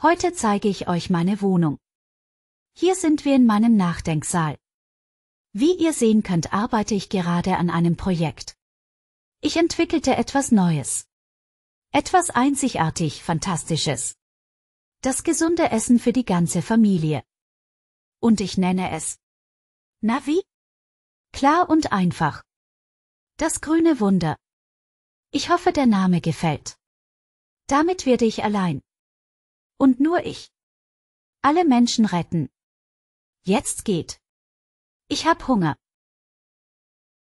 Heute zeige ich euch meine Wohnung. Hier sind wir in meinem Nachdenksaal. Wie ihr sehen könnt, arbeite ich gerade an einem Projekt. Ich entwickelte etwas Neues. Etwas einzigartig Fantastisches. Das gesunde Essen für die ganze Familie. Und ich nenne es Na wie? Klar und einfach. Das grüne Wunder. Ich hoffe, der Name gefällt. Damit werde ich allein und nur ich. Alle Menschen retten. Jetzt geht. Ich hab Hunger.